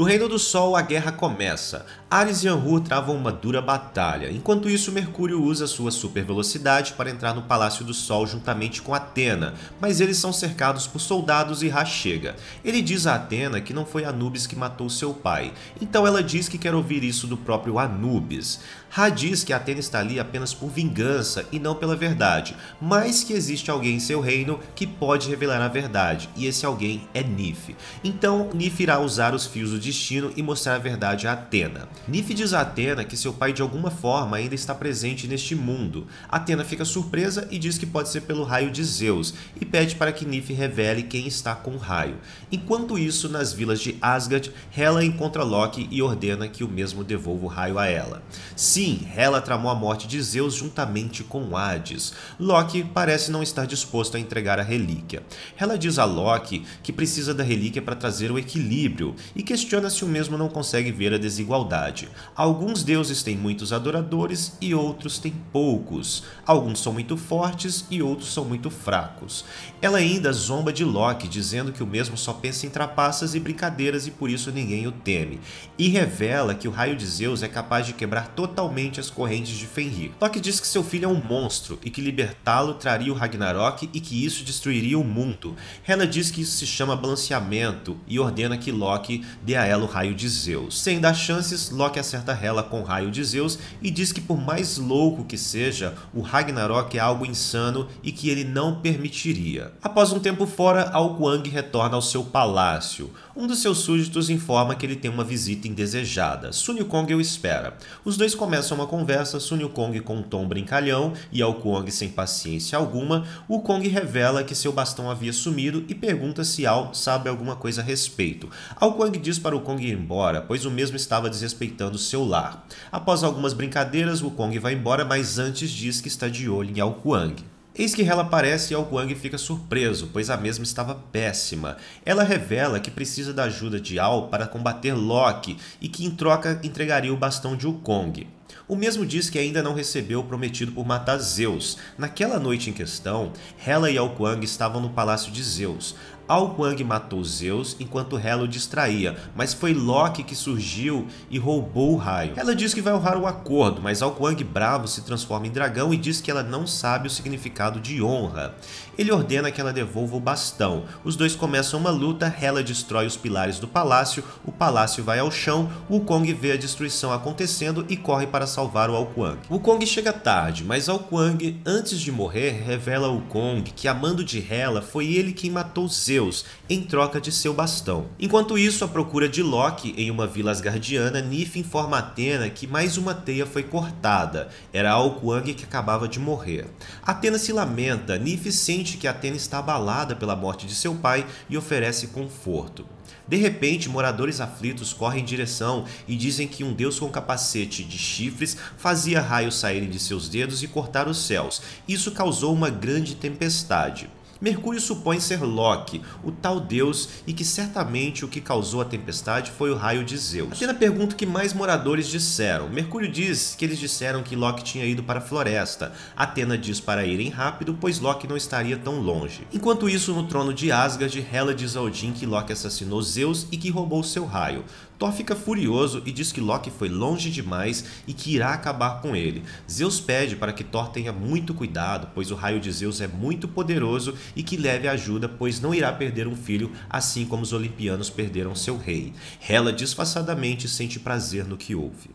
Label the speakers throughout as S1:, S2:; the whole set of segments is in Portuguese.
S1: No Reino do Sol, a guerra começa. Ares e Anhur travam uma dura batalha. Enquanto isso, Mercúrio usa sua super velocidade para entrar no Palácio do Sol juntamente com Atena, mas eles são cercados por soldados e Ra chega. Ele diz a Atena que não foi Anubis que matou seu pai, então ela diz que quer ouvir isso do próprio Anubis. Ra diz que Atena está ali apenas por vingança e não pela verdade, mas que existe alguém em seu reino que pode revelar a verdade, e esse alguém é Nif. Então Nif irá usar os fios do destino e mostrar a verdade a Atena. Nife diz a Atena que seu pai de alguma forma ainda está presente neste mundo. Atena fica surpresa e diz que pode ser pelo raio de Zeus e pede para que Nife revele quem está com o raio. Enquanto isso, nas vilas de Asgard, Hela encontra Loki e ordena que o mesmo devolva o raio a ela. Sim, Hela tramou a morte de Zeus juntamente com Hades. Loki parece não estar disposto a entregar a relíquia. Hela diz a Loki que precisa da relíquia para trazer o equilíbrio e questiona questiona se o mesmo não consegue ver a desigualdade. Alguns deuses têm muitos adoradores e outros têm poucos. Alguns são muito fortes e outros são muito fracos. Ela ainda zomba de Loki, dizendo que o mesmo só pensa em trapaças e brincadeiras e por isso ninguém o teme. E revela que o raio de Zeus é capaz de quebrar totalmente as correntes de Fenrir. Loki diz que seu filho é um monstro e que libertá-lo traria o Ragnarok e que isso destruiria o mundo. Hela diz que isso se chama balanceamento e ordena que Loki dê a ela o raio de Zeus. Sem dar chances, Loki acerta Hela com o raio de Zeus e diz que por mais louco que seja, o Ragnarok é algo insano e que ele não permitiria. Após um tempo fora, Alquang retorna ao seu palácio. Um dos seus súditos informa que ele tem uma visita indesejada. Sun Kong o espera. Os dois começam uma conversa, Sun Kong com um tom brincalhão e Alquang sem paciência alguma. O Kong revela que seu bastão havia sumido e pergunta se Al sabe alguma coisa a respeito. Alquang diz para para o Kong ir embora, pois o mesmo estava desrespeitando seu lar. Após algumas brincadeiras, o Kong vai embora, mas antes diz que está de olho em Ao Kuang. Eis que ela aparece e Alguang fica surpreso, pois a mesma estava péssima. Ela revela que precisa da ajuda de Al para combater Loki e que em troca entregaria o bastão de Wukong. O mesmo diz que ainda não recebeu o prometido por matar Zeus. Naquela noite em questão, Hela e Alquang estavam no palácio de Zeus. Alquang matou Zeus enquanto Hela o distraía, mas foi Loki que surgiu e roubou o raio. Ela diz que vai honrar o acordo, mas Alquang bravo se transforma em dragão e diz que ela não sabe o significado de honra. Ele ordena que ela devolva o bastão. Os dois começam uma luta, Hela destrói os pilares do palácio, o palácio vai ao chão, Wukong vê a destruição acontecendo e corre para para salvar o O Kong chega tarde, mas Aokuang, antes de morrer, revela ao Kong que a mando de Hela foi ele quem matou Zeus em troca de seu bastão. Enquanto isso, à procura de Loki em uma vila asgardiana, Nif informa Atena que mais uma teia foi cortada. Era Aokuang que acabava de morrer. Atena se lamenta, Nif sente que Atena está abalada pela morte de seu pai e oferece conforto. De repente, moradores aflitos correm em direção e dizem que um deus com capacete de chifre chifres, fazia raios saírem de seus dedos e cortar os céus. Isso causou uma grande tempestade. Mercúrio supõe ser Loki, o tal deus, e que certamente o que causou a tempestade foi o raio de Zeus. Atena pergunta o que mais moradores disseram. Mercúrio diz que eles disseram que Loki tinha ido para a floresta. Atena diz para irem rápido, pois Loki não estaria tão longe. Enquanto isso, no trono de Asgard, Hela diz a Odin que Loki assassinou Zeus e que roubou seu raio. Thor fica furioso e diz que Loki foi longe demais e que irá acabar com ele. Zeus pede para que Thor tenha muito cuidado, pois o raio de Zeus é muito poderoso e que leve ajuda, pois não irá perder um filho, assim como os olimpianos perderam seu rei. Hela disfarçadamente sente prazer no que ouve.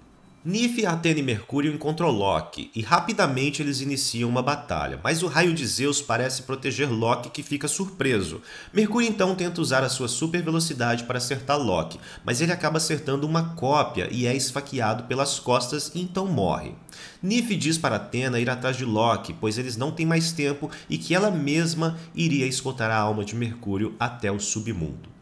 S1: Nif, Atena e Mercúrio encontram Loki e rapidamente eles iniciam uma batalha, mas o raio de Zeus parece proteger Loki que fica surpreso. Mercúrio então tenta usar a sua super velocidade para acertar Loki, mas ele acaba acertando uma cópia e é esfaqueado pelas costas e então morre. Nif diz para Atena ir atrás de Loki, pois eles não têm mais tempo e que ela mesma iria escutar a alma de Mercúrio até o submundo.